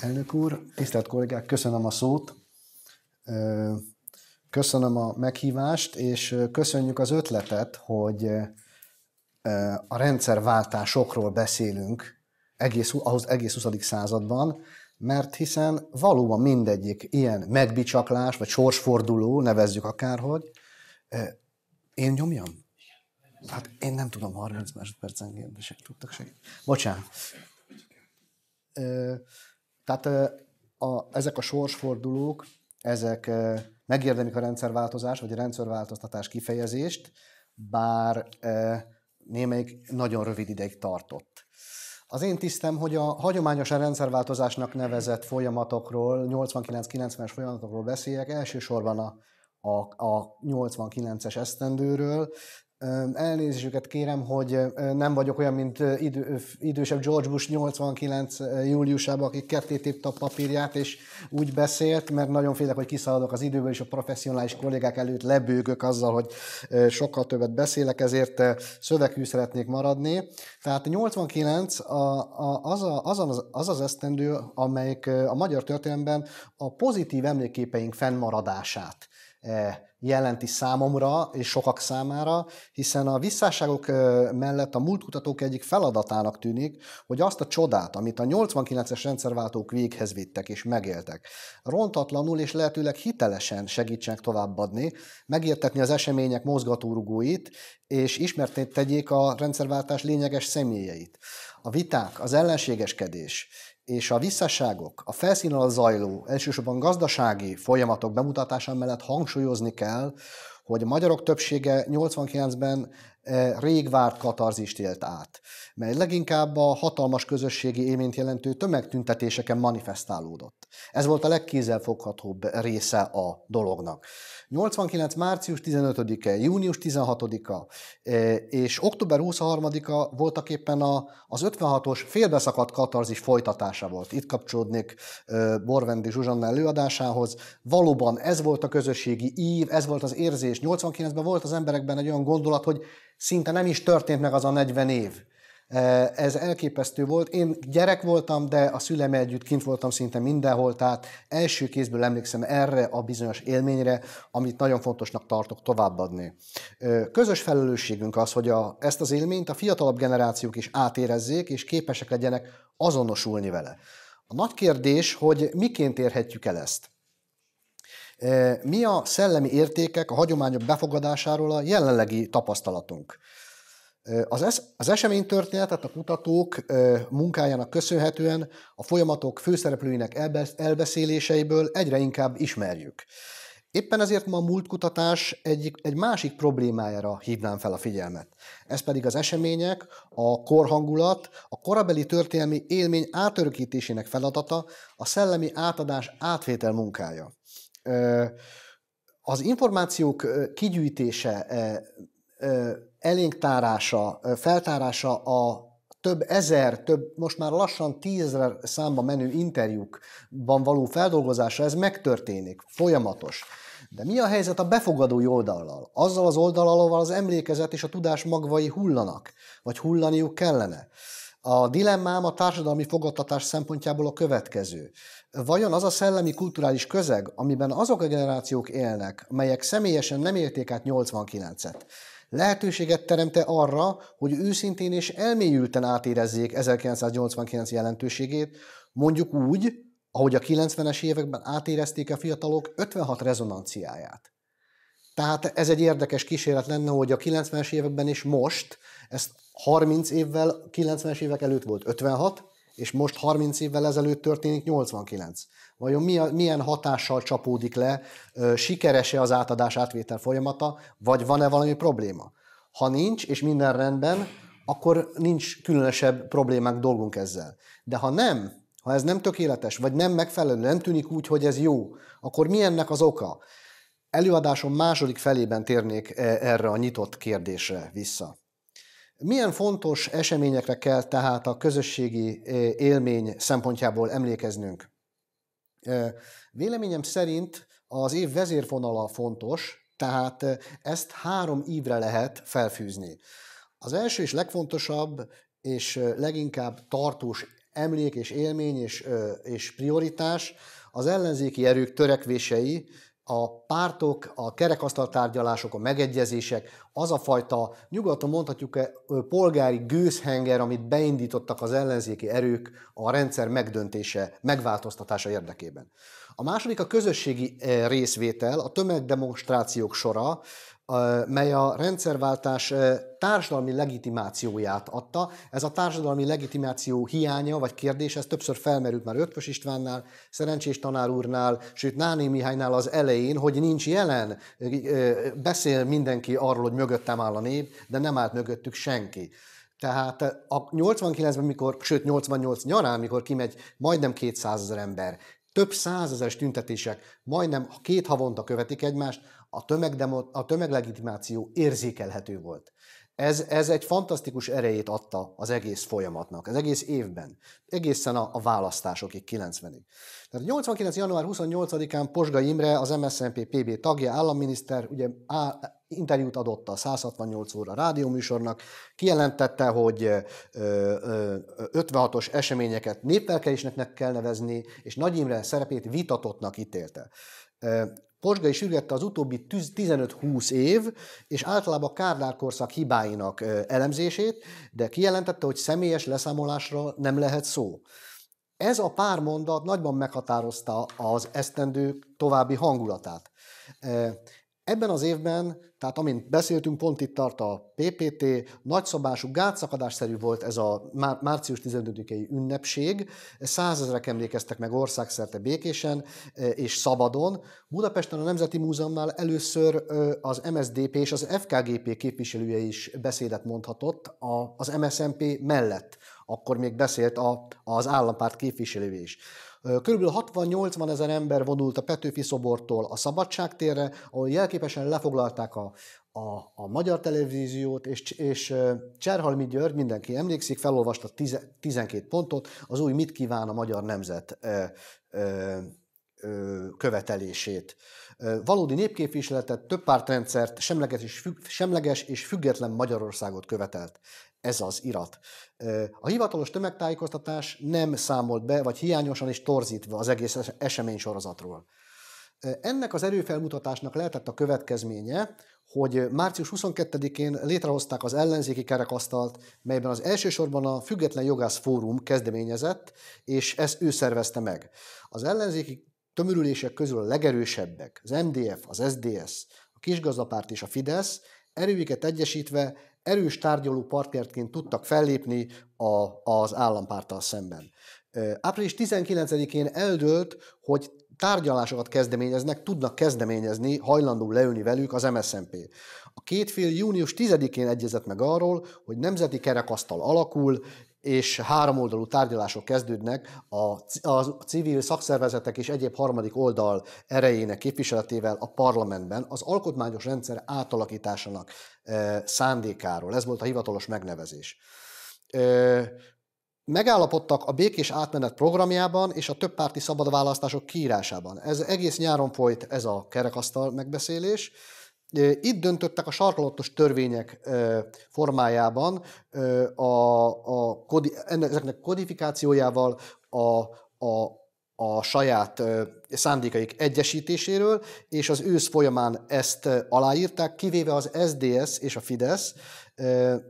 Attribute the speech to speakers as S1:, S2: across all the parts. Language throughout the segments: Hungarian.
S1: Elnök úr, tisztelt kollégák, köszönöm a szót. Köszönöm a meghívást, és köszönjük az ötletet, hogy a rendszerváltásokról beszélünk egész, ahhoz egész 20. században, mert hiszen valóban mindegyik ilyen megbicsaklás, vagy sorsforduló, nevezzük akárhogy, én nyomjam? Hát én nem tudom 30 másodpercen kérdések se tudtak segíteni. Bocsánat. Tehát a, ezek a sorsfordulók, ezek megérdemik a rendszerváltozás, vagy a rendszerváltoztatás kifejezést, bár némelyik nagyon rövid ideig tartott. Az én tisztem, hogy a hagyományosan rendszerváltozásnak nevezett folyamatokról, 89-90-es folyamatokról beszéljek, elsősorban a, a, a 89-es esztendőről, Elnézésüket kérem, hogy nem vagyok olyan, mint idő, idősebb George Bush 89. júliusában, aki ketté tépte a papírját, és úgy beszélt, mert nagyon félek, hogy kiszaladok az időből, és a professzionális kollégák előtt lebőgök azzal, hogy sokkal többet beszélek, ezért szövegű szeretnék maradni. Tehát 89 a, a, az, a, az, az, az az esztendő, amelyik a magyar történelemben a pozitív emléképeink fennmaradását e, jelenti számomra és sokak számára, hiszen a visszáságok mellett a múltkutatók egyik feladatának tűnik, hogy azt a csodát, amit a 89-es rendszerváltók véghez vittek és megéltek, rontatlanul és lehetőleg hitelesen segítsenek továbbadni, megértetni az események mozgatórugóit, és ismertét tegyék a rendszerváltás lényeges személyeit. A viták, az ellenségeskedés, és a visszaságok, a alatt zajló, elsősorban gazdasági folyamatok bemutatása mellett hangsúlyozni kell, hogy a magyarok többsége 89-ben E, rég várt katarzist élt át, mely leginkább a hatalmas közösségi élményt jelentő tömegtüntetéseken manifestálódott. Ez volt a legkézzelfoghatóbb része a dolognak. 89. március 15-e, június 16-a e, és október 23-a voltak éppen a, az 56-os félbeszakadt katarzis folytatása volt. Itt kapcsolódnék e, Borvendi Zsuzsanna előadásához. Valóban ez volt a közösségi ív, ez volt az érzés. 89-ben volt az emberekben egy olyan gondolat, hogy Szinte nem is történt meg az a 40 év. E, ez elképesztő volt. Én gyerek voltam, de a szülem együtt kint voltam szinte mindenhol, tehát első kézből emlékszem erre a bizonyos élményre, amit nagyon fontosnak tartok továbbadni. Közös felelősségünk az, hogy a, ezt az élményt a fiatalabb generációk is átérezzék, és képesek legyenek azonosulni vele. A nagy kérdés, hogy miként érhetjük el ezt. Mi a szellemi értékek a hagyományok befogadásáról a jelenlegi tapasztalatunk? Az, es, az eseménytörténetet a kutatók munkájának köszönhetően a folyamatok főszereplőinek elbeszéléseiből egyre inkább ismerjük. Éppen ezért ma a múltkutatás egy, egy másik problémájára hívnám fel a figyelmet. Ez pedig az események, a korhangulat, a korabeli történelmi élmény átörökítésének feladata, a szellemi átadás átvétel munkája. Az információk kigyűjtése, elénktárása, feltárása a több ezer, több, most már lassan tízre számba menő interjúkban való feldolgozása, ez megtörténik, folyamatos. De mi a helyzet a befogadói oldallal? Azzal az oldallal, ahol az emlékezet és a tudás magvai hullanak, vagy hullaniuk kellene. A dilemmám a társadalmi fogadtatás szempontjából a következő. Vajon az a szellemi kulturális közeg, amiben azok a generációk élnek, melyek személyesen nem érték át 89-et, lehetőséget teremte arra, hogy őszintén és elmélyülten átérezzék 1989 jelentőségét, mondjuk úgy, ahogy a 90-es években átérezték a fiatalok 56 rezonanciáját. Tehát ez egy érdekes kísérlet lenne, hogy a 90-es években és most ezt 30 évvel, 90-es évek előtt volt 56, és most 30 évvel ezelőtt történik 89. Vajon milyen hatással csapódik le, sikeres-e az átadás-átvétel folyamata, vagy van-e valami probléma? Ha nincs, és minden rendben, akkor nincs különösebb problémák dolgunk ezzel. De ha nem, ha ez nem tökéletes, vagy nem megfelelő, nem tűnik úgy, hogy ez jó, akkor mi ennek az oka? Előadásom második felében térnék e, erre a nyitott kérdésre vissza. Milyen fontos eseményekre kell tehát a közösségi élmény szempontjából emlékeznünk? Véleményem szerint az év vezérfonala fontos, tehát ezt három ívre lehet felfűzni. Az első és legfontosabb és leginkább tartós emlék és élmény és, és prioritás az ellenzéki erők törekvései a pártok, a kerekasztaltárgyalások, a megegyezések, az a fajta, nyugaton mondhatjuk e, polgári gőzhenger, amit beindítottak az ellenzéki erők a rendszer megdöntése, megváltoztatása érdekében. A második a közösségi e, részvétel, a tömegdemonstrációk sora, mely a rendszerváltás társadalmi legitimációját adta. Ez a társadalmi legitimáció hiánya vagy kérdés, ez többször felmerült már Ötvös Istvánnál, Szerencsés tanár úrnál, sőt Náné Mihálynál az elején, hogy nincs jelen. Beszél mindenki arról, hogy mögöttem áll a nép, de nem állt mögöttük senki. Tehát a 89-ben, mikor, sőt 88 nyarán, mikor kimegy majdnem 200 ezer ember, több százezeres tüntetések majdnem két havonta követik egymást, a, a tömeglegitimáció érzékelhető volt. Ez, ez egy fantasztikus erejét adta az egész folyamatnak, az egész évben, egészen a, a választásokig, 90-ig. Tehát 89. január 28-án Posga Imre, az MSZNP PB tagja, államminiszter, ugye á, interjút adott a 168 óra rádióműsornak, kijelentette, hogy 56-os eseményeket népvelkelésnek kell nevezni, és Nagy Imre szerepét vitatottnak ítélte. Posga sürgette az utóbbi 15-20 év, és általában a Kárdár korszak hibáinak elemzését, de kijelentette, hogy személyes leszámolásra nem lehet szó. Ez a pár mondat nagyban meghatározta az esztendők további hangulatát. Ebben az évben, tehát amint beszéltünk, pont itt tart a PPT, nagyszabású gátszakadásszerű volt ez a március 15-i ünnepség, százezrek emlékeztek meg országszerte békésen e, és szabadon. Budapesten a Nemzeti Múzeumnál először e, az MSDP és az FKGP képviselője is beszédet mondhatott az MSMP mellett. Akkor még beszélt a, az állampárt képviselője is. Körülbelül 60-80 ezer ember vonult a Petőfi szobortól a Szabadságtérre, ahol jelképesen lefoglalták a, a, a magyar televíziót, és, és Cserhalmi György, mindenki emlékszik, felolvasta 10, 12 pontot, az új Mit kíván a magyar nemzet ö, ö, ö, követelését. Valódi népképviseletet, több pártrendszert, semleges és, függ, semleges és független Magyarországot követelt ez az irat. A hivatalos tömegtájékoztatás nem számolt be, vagy hiányosan és torzítva az egész esemény sorozatról. Ennek az erőfelmutatásnak lehetett a következménye, hogy március 22-én létrehozták az ellenzéki kerekasztalt, melyben az elsősorban a Független Jogász Fórum kezdeményezett, és ezt ő szervezte meg. Az ellenzéki tömörülések közül a legerősebbek, az MDF, az SDS, a Kisgazdapárt és a Fidesz erőiket egyesítve erős tárgyaló partnerként tudtak fellépni a, az állampárttal szemben. Április 19-én eldőlt, hogy tárgyalásokat kezdeményeznek, tudnak kezdeményezni, hajlandó leülni velük az MSZMP. A két fél június 10-én egyezett meg arról, hogy nemzeti kerekasztal alakul, és háromoldalú tárgyalások kezdődnek a, a civil szakszervezetek és egyéb harmadik oldal erejének képviseletével a parlamentben az alkotmányos rendszer átalakításának e, szándékáról. Ez volt a hivatalos megnevezés. E, megállapodtak a békés átmenet programjában és a többpárti szabadválasztások kiírásában. Ez egész nyáron folyt ez a kerekasztal megbeszélés. Itt döntöttek a sarkalatos törvények formájában, a, a kodi, ezeknek kodifikációjával, a, a, a saját szándékaik egyesítéséről, és az ősz folyamán ezt aláírták, kivéve az SDS és a Fidesz,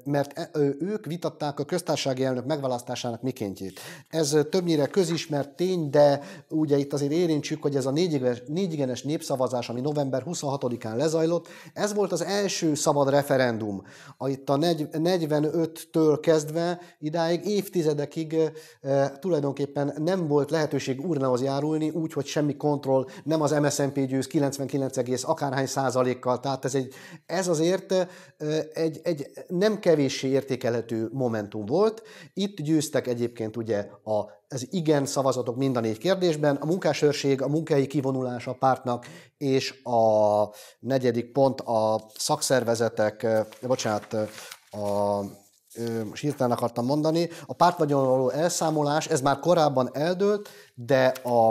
S1: mert e, ők vitatták a köztársasági elnök megválasztásának mikéntjét. Ez többnyire közismert tény, de ugye itt azért érintsük, hogy ez a négyigenes, népszavazás, ami november 26-án lezajlott, ez volt az első szabad referendum. A, itt a 45-től kezdve idáig évtizedekig tulajdonképpen nem volt lehetőség urnához járulni, úgy, hogy semmi kontroll, nem az MSZNP győz 99, akárhány százalékkal. Tehát ez, egy, ez azért egy, egy nem kevéssé értékelhető momentum volt. Itt győztek egyébként ugye a, az igen szavazatok mind a négy kérdésben, a munkásőrség, a munkai kivonulás a pártnak, és a negyedik pont a szakszervezetek, bocsánat, a most hirtelen akartam mondani, a pártvagyonról elszámolás, ez már korábban eldőlt, de a,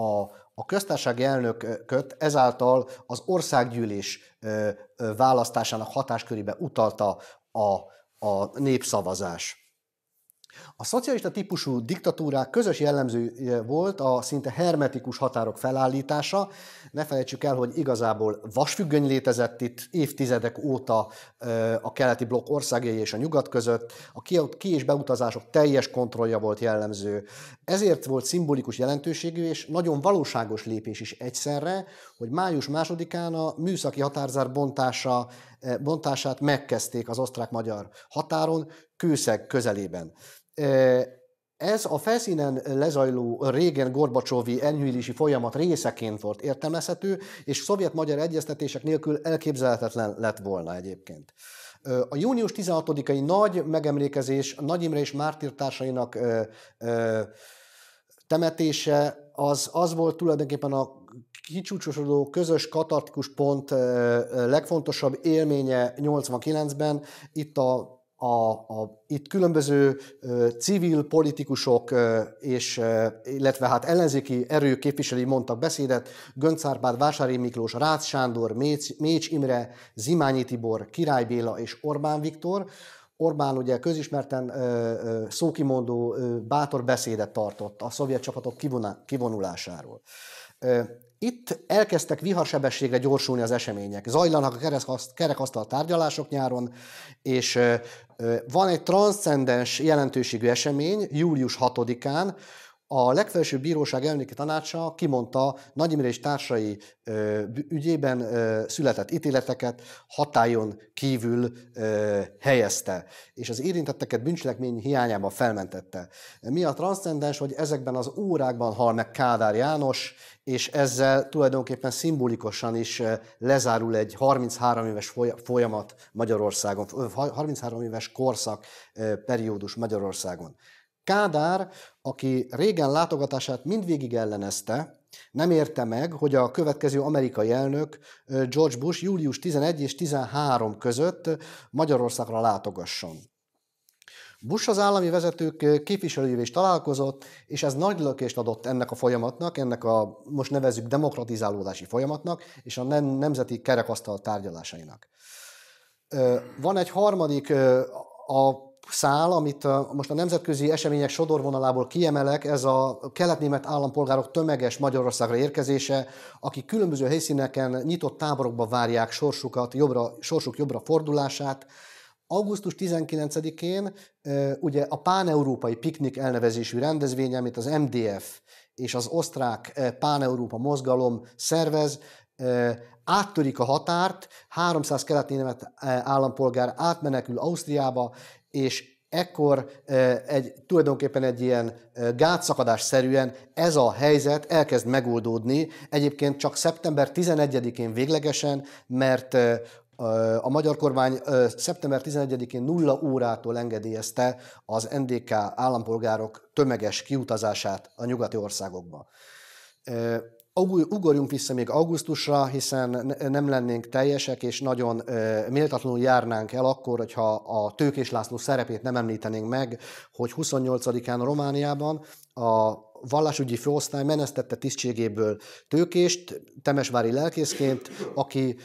S1: a a köztársasági elnököt ezáltal az országgyűlés választásának hatáskörébe utalta a, a népszavazás. A szocialista típusú diktatúrák közös jellemzője eh, volt a szinte hermetikus határok felállítása. Ne felejtsük el, hogy igazából vasfüggöny létezett itt évtizedek óta eh, a keleti blokk országai és a nyugat között. A ki- és beutazások teljes kontrollja volt jellemző. Ezért volt szimbolikus jelentőségű és nagyon valóságos lépés is egyszerre, hogy május másodikán a műszaki határzár bontása, eh, bontását megkezdték az osztrák-magyar határon, Kőszeg közelében. Ez a felszínen lezajló régen Gorbacsovi enyhülési folyamat részeként volt értelmezhető, és szovjet-magyar egyeztetések nélkül elképzelhetetlen lett volna egyébként. A június 16-ai nagy megemlékezés Nagy Imre és mártírtársainak temetése az, az volt tulajdonképpen a kicsúcsosodó közös katartikus pont legfontosabb élménye 89-ben. Itt a a, a, itt különböző ö, civil politikusok, ö, és, ö, illetve hát ellenzéki erők képviselői mondtak beszédet, Gönc Árpád, Vásári Miklós, Rácz Sándor, Mécs, Mécs Imre, Zimányi Tibor, Király Béla és Orbán Viktor. Orbán ugye közismerten ö, ö, szókimondó, ö, bátor beszédet tartott a szovjet csapatok kivoná, kivonulásáról. Ö, itt elkezdtek viharsebességre gyorsulni az események. Zajlanak a kerekasztal tárgyalások nyáron, és van egy transzcendens jelentőségű esemény július 6-án, a legfelsőbb bíróság elnöki tanácsa kimondta Nagy Imre és társai ügyében született ítéleteket hatájon kívül helyezte, és az érintetteket bűncselekmény hiányában felmentette. Mi a transzcendens, hogy ezekben az órákban hal meg Kádár János, és ezzel tulajdonképpen szimbolikusan is lezárul egy 33 éves folyamat Magyarországon, 33 éves korszak periódus Magyarországon. Kádár, aki régen látogatását mindvégig ellenezte, nem érte meg, hogy a következő amerikai elnök George Bush július 11 és 13 között Magyarországra látogasson. Bush az állami vezetők képviselőjével is találkozott, és ez nagy lökést adott ennek a folyamatnak, ennek a most nevezzük demokratizálódási folyamatnak, és a nemzeti kerekasztal tárgyalásainak. Van egy harmadik, a szál, amit most a nemzetközi események sodorvonalából kiemelek, ez a kelet-német állampolgárok tömeges Magyarországra érkezése, akik különböző helyszíneken nyitott táborokba várják sorsukat, jobbra, sorsuk jobbra fordulását. Augusztus 19-én ugye a páneurópai piknik elnevezésű rendezvény, amit az MDF és az osztrák páneurópa mozgalom szervez, áttörik a határt, 300 kelet-német állampolgár átmenekül Ausztriába, és ekkor egy, tulajdonképpen egy ilyen gátszakadás szerűen ez a helyzet elkezd megoldódni, egyébként csak szeptember 11-én véglegesen, mert a magyar kormány szeptember 11-én nulla órától engedélyezte az NDK állampolgárok tömeges kiutazását a nyugati országokba ugorjunk vissza még augusztusra, hiszen nem lennénk teljesek, és nagyon méltatlanul járnánk el akkor, hogyha a Tőkés László szerepét nem említenénk meg, hogy 28-án Romániában a vallásügyi főosztály menesztette tisztségéből tőkést, temesvári lelkészként, aki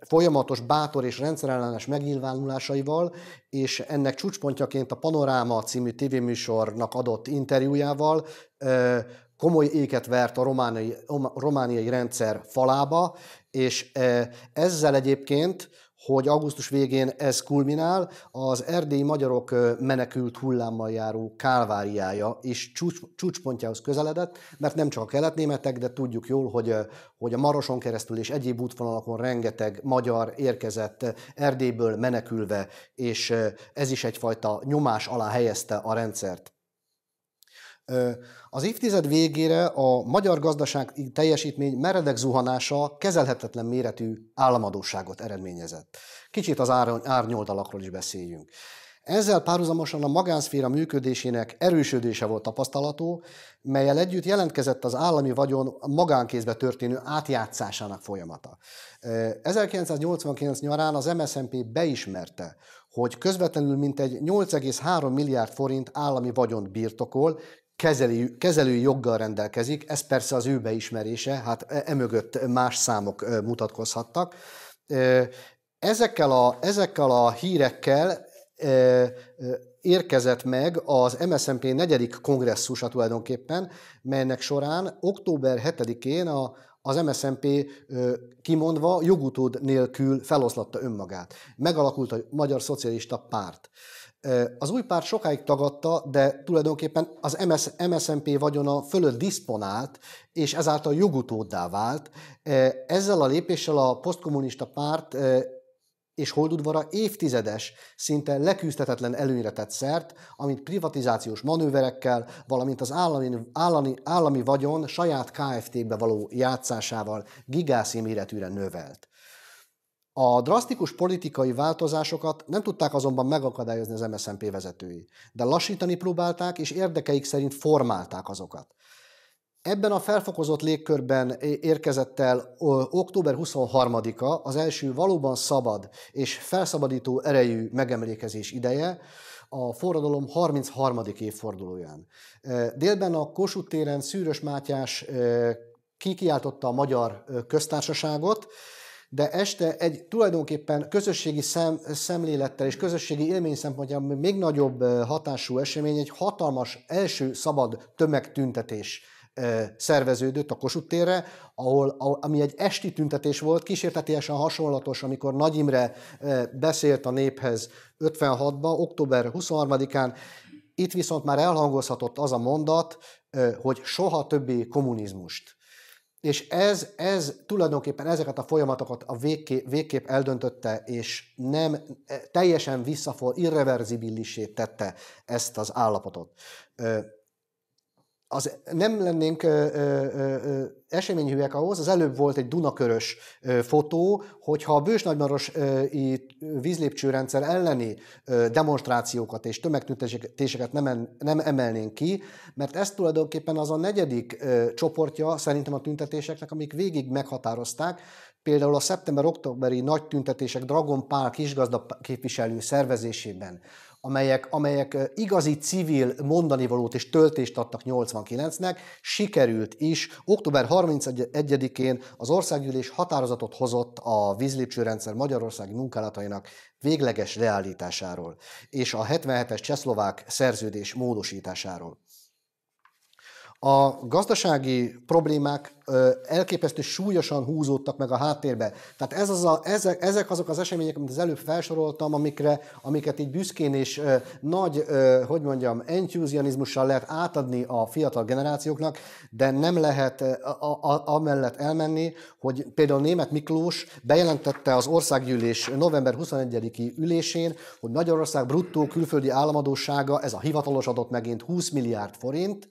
S1: folyamatos, bátor és rendszerellenes megnyilvánulásaival, és ennek csúcspontjaként a Panoráma című tévéműsornak adott interjújával komoly éket vert a romániai, romániai rendszer falába, és e, ezzel egyébként, hogy augusztus végén ez kulminál, az erdélyi magyarok e, menekült hullámmal járó kálváriája is csúcs, csúcspontjához közeledett, mert nem csak a keletnémetek, de tudjuk jól, hogy, e, hogy a Maroson keresztül és egyéb útvonalakon rengeteg magyar érkezett Erdélyből menekülve, és ez is egyfajta nyomás alá helyezte a rendszert. Az évtized végére a magyar gazdaság teljesítmény meredek zuhanása kezelhetetlen méretű államadóságot eredményezett. Kicsit az árnyoldalakról is beszéljünk. Ezzel párhuzamosan a magánszféra működésének erősödése volt tapasztalató, melyel együtt jelentkezett az állami vagyon magánkézbe történő átjátszásának folyamata. 1989 nyarán az MSZNP beismerte, hogy közvetlenül mintegy 8,3 milliárd forint állami vagyont birtokol, kezelő, kezelő joggal rendelkezik, ez persze az ő beismerése, hát emögött e más számok mutatkozhattak. Ezekkel a, ezekkel a hírekkel érkezett meg az MSZMP negyedik kongresszusa tulajdonképpen, melynek során október 7-én a, az MSZMP kimondva jogutód nélkül feloszlatta önmagát. Megalakult a Magyar Szocialista Párt. Az új párt sokáig tagadta, de tulajdonképpen az MS, MSZMP vagyona fölött diszponált, és ezáltal jogutóddá vált. Ezzel a lépéssel a posztkommunista párt és Holdudvara évtizedes, szinte leküzdhetetlen előnyre tett szert, amit privatizációs manőverekkel, valamint az állami, állami, állami vagyon saját KFT-be való játszásával gigászi méretűre növelt. A drasztikus politikai változásokat nem tudták azonban megakadályozni az MSZNP vezetői, de lassítani próbálták, és érdekeik szerint formálták azokat. Ebben a felfokozott légkörben érkezett el október 23-a az első valóban szabad és felszabadító erejű megemlékezés ideje, a forradalom 33. évfordulóján. Délben a Kossuth téren Szűrös Mátyás kikiáltotta a magyar köztársaságot, de este egy tulajdonképpen közösségi szem, szemlélettel és közösségi élmény szempontjából még nagyobb hatású esemény, egy hatalmas első szabad tömegtüntetés szerveződött a Kossuth térre, ahol, ami egy esti tüntetés volt, kísértetiesen hasonlatos, amikor Nagy Imre beszélt a néphez 56-ban, október 23-án, itt viszont már elhangozhatott az a mondat, hogy soha többi kommunizmust. És ez, ez tulajdonképpen ezeket a folyamatokat a végkép, végkép eldöntötte, és nem e, teljesen visszafor, irreverzibillisé tette ezt az állapotot az nem lennénk ö, ö, ö, eseményhűek ahhoz, az előbb volt egy Dunakörös ö, fotó, hogyha a Bős Nagymarosi vízlépcsőrendszer elleni ö, demonstrációkat és tömegtüntetéseket nem, nem emelnénk ki, mert ez tulajdonképpen az a negyedik ö, csoportja szerintem a tüntetéseknek, amik végig meghatározták, például a szeptember-októberi nagy tüntetések Dragon Pál kisgazda képviselő szervezésében, amelyek, amelyek igazi civil mondani valót és töltést adtak 89-nek, sikerült is. Október 31-én az országgyűlés határozatot hozott a vízlépcsőrendszer Magyarország munkálatainak végleges leállításáról és a 77-es csehszlovák szerződés módosításáról. A gazdasági problémák elképesztő súlyosan húzódtak meg a háttérbe. Tehát ez az a, ezek, ezek azok az események, amit az előbb felsoroltam, amikre, amiket így büszkén és nagy, hogy mondjam, entuzianizmussal lehet átadni a fiatal generációknak, de nem lehet a, a, amellett elmenni, hogy például német Miklós bejelentette az országgyűlés november 21-i ülésén, hogy Magyarország bruttó külföldi államadósága, ez a hivatalos adott megint 20 milliárd forint,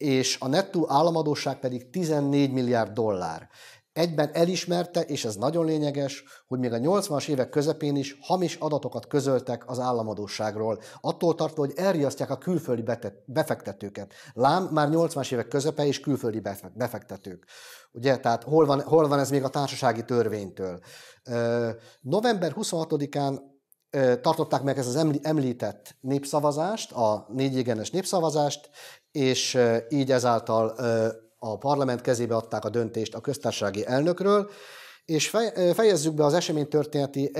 S1: és a nettó államadóság pedig 14 milliárd dollár. Egyben elismerte, és ez nagyon lényeges, hogy még a 80-as évek közepén is hamis adatokat közöltek az államadóságról, attól tartva, hogy elriasztják a külföldi befektetőket. Lám már 80-as évek közepe és külföldi befektetők. Ugye, tehát hol van, hol van ez még a társasági törvénytől? November 26-án tartották meg ezt az említett népszavazást, a négyégenes népszavazást, és így ezáltal a parlament kezébe adták a döntést a köztársasági elnökről, és fejezzük be az esemény történeti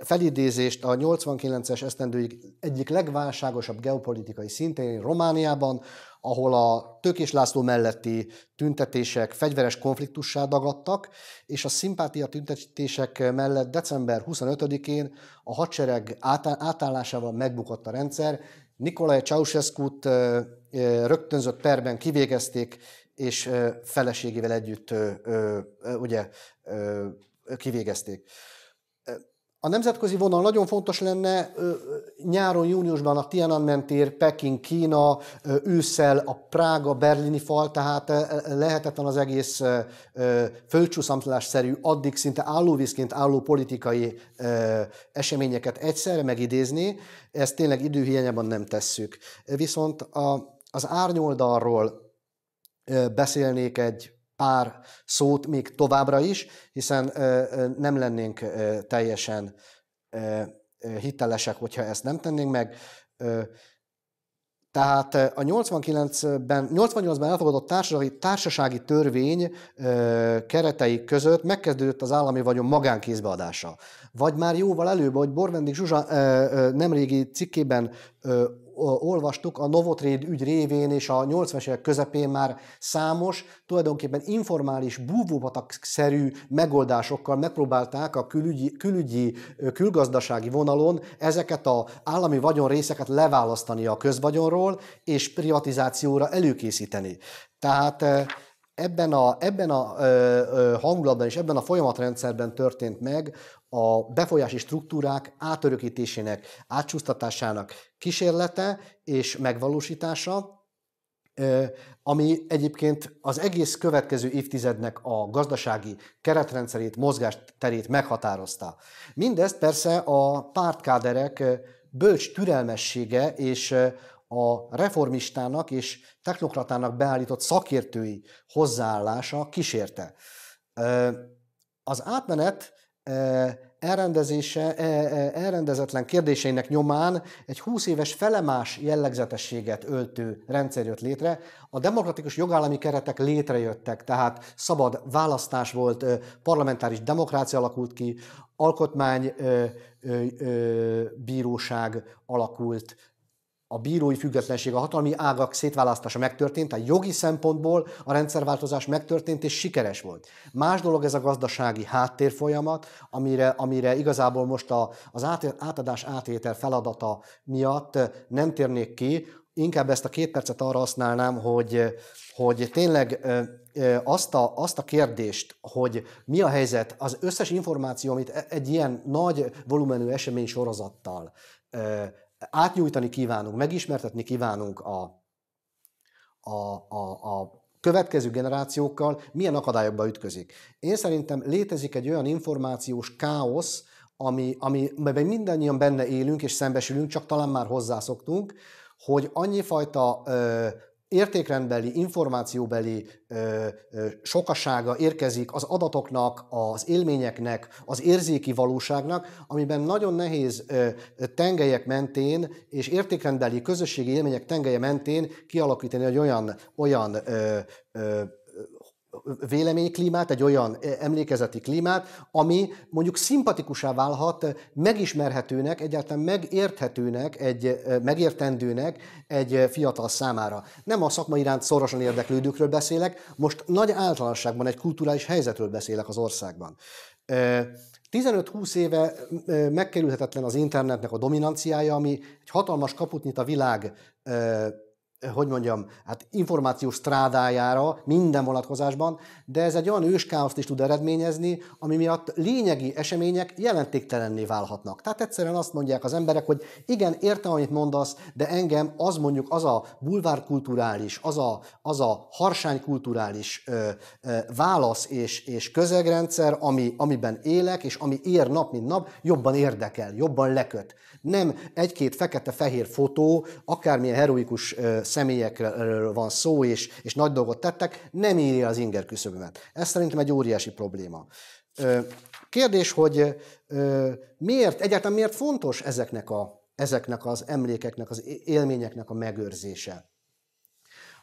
S1: felidézést a 89-es esztendőig egyik legválságosabb geopolitikai szintén Romániában, ahol a Tökés László melletti tüntetések fegyveres konfliktussá dagadtak, és a szimpátia tüntetések mellett december 25-én a hadsereg átállásával megbukott a rendszer, Nikolaj ceausescu rögtönzött perben kivégezték, és feleségével együtt ugye kivégezték. A nemzetközi vonal nagyon fontos lenne nyáron, júniusban a Tiananmen tér, Peking, Kína, ősszel a Prága, berlini fal, tehát lehetetlen az egész földcsúszamtlásszerű, addig szinte állóvízként álló politikai eseményeket egyszerre megidézni, ezt tényleg időhiányában nem tesszük. Viszont a, az árnyoldalról beszélnék egy pár szót még továbbra is, hiszen nem lennénk teljesen hitelesek, hogyha ezt nem tennénk meg. Tehát a 89-ben, 88-ban elfogadott társasági, társasági törvény ö, keretei között megkezdődött az állami vagyon magánkézbeadása. Vagy már jóval előbb, hogy Borvendik Zsuzsa nemrégi cikkében ö, olvastuk, a Novotrade ügy révén és a 80-es évek közepén már számos, tulajdonképpen informális, búvópatak-szerű megoldásokkal megpróbálták a külügyi, külügyi, külgazdasági vonalon ezeket a állami vagyonrészeket leválasztani a közvagyonról, és privatizációra előkészíteni. Tehát ebben a, ebben a hangulatban és ebben a folyamatrendszerben történt meg a befolyási struktúrák átörökítésének, átcsúsztatásának kísérlete és megvalósítása, ami egyébként az egész következő évtizednek a gazdasági keretrendszerét, mozgásterét meghatározta. Mindezt persze a pártkáderek bölcs türelmessége és a reformistának és technokratának beállított szakértői hozzáállása kísérte. Az átmenet elrendezése, elrendezetlen kérdéseinek nyomán egy 20 éves felemás jellegzetességet öltő rendszer jött létre. A demokratikus jogállami keretek létrejöttek, tehát szabad választás volt, parlamentáris demokrácia alakult ki, alkotmánybíróság alakult a bírói függetlenség, a hatalmi ágak szétválasztása megtörtént, A jogi szempontból a rendszerváltozás megtörtént és sikeres volt. Más dolog ez a gazdasági háttérfolyamat, amire, amire igazából most a, az át, átadás átétel feladata miatt nem térnék ki, inkább ezt a két percet arra használnám, hogy, hogy tényleg azt a, azt a kérdést, hogy mi a helyzet, az összes információ, amit e, egy ilyen nagy volumenű esemény sorozattal átnyújtani kívánunk, megismertetni kívánunk a, a, a, a következő generációkkal, milyen akadályokba ütközik. Én szerintem létezik egy olyan információs káosz, ami, ami, amiben mindannyian benne élünk és szembesülünk, csak talán már hozzászoktunk, hogy annyi fajta ö, értékrendbeli, információbeli ö, ö, sokasága érkezik az adatoknak, az élményeknek, az érzéki valóságnak, amiben nagyon nehéz ö, tengelyek mentén és értékrendbeli közösségi élmények tengelye mentén kialakítani egy olyan, olyan ö, ö, véleményklímát, egy olyan e, emlékezeti klímát, ami mondjuk szimpatikusá válhat, megismerhetőnek, egyáltalán megérthetőnek, egy e, megértendőnek egy fiatal számára. Nem a szakma iránt szorosan érdeklődőkről beszélek, most nagy általánosságban egy kulturális helyzetről beszélek az országban. 15-20 e, éve megkerülhetetlen az internetnek a dominanciája, ami egy hatalmas kaput nyit a világ hogy mondjam, hát információs strádájára minden vonatkozásban, de ez egy olyan őskáoszt is tud eredményezni, ami miatt lényegi események jelentéktelenné válhatnak. Tehát egyszerűen azt mondják az emberek, hogy igen, értem, amit mondasz, de engem az mondjuk az a bulvárkulturális, az a, az a harsánykulturális ö, ö, válasz és, és közegrendszer, ami, amiben élek, és ami ér nap, mint nap, jobban érdekel, jobban leköt. Nem egy-két fekete-fehér fotó, akármilyen heroikus ö, személyekről van szó, és, és nagy dolgot tettek, nem írja az inger küszöbömet. Ez szerintem egy óriási probléma. Kérdés, hogy miért, egyáltalán miért fontos ezeknek, a, ezeknek az emlékeknek, az élményeknek a megőrzése?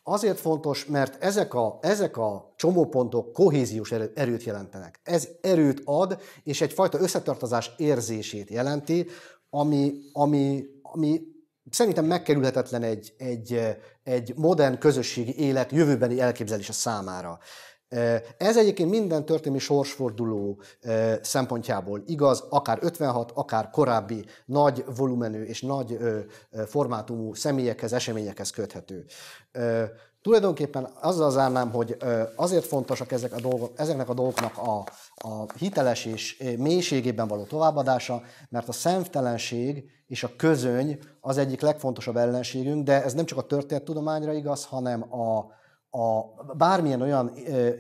S1: Azért fontos, mert ezek a, ezek a csomópontok kohéziós erőt jelentenek. Ez erőt ad, és egyfajta összetartozás érzését jelenti, ami, ami, ami szerintem megkerülhetetlen egy, egy, egy modern közösségi élet jövőbeni elképzelése számára. Ez egyébként minden történelmi sorsforduló szempontjából igaz, akár 56, akár korábbi nagy volumenű és nagy formátumú személyekhez, eseményekhez köthető. Tulajdonképpen azzal zárnám, hogy azért fontosak ezek a dolgok, ezeknek a dolgoknak a, a hiteles és mélységében való továbbadása, mert a szemtelenség és a közöny az egyik legfontosabb ellenségünk, de ez nem csak a történettudományra igaz, hanem a, a bármilyen olyan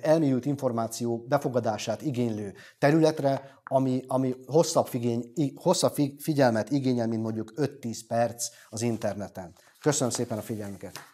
S1: elmélyült információ befogadását igénylő területre, ami, ami hosszabb, figény, hosszabb figyelmet igényel, mint mondjuk 5-10 perc az interneten. Köszönöm szépen a figyelmüket!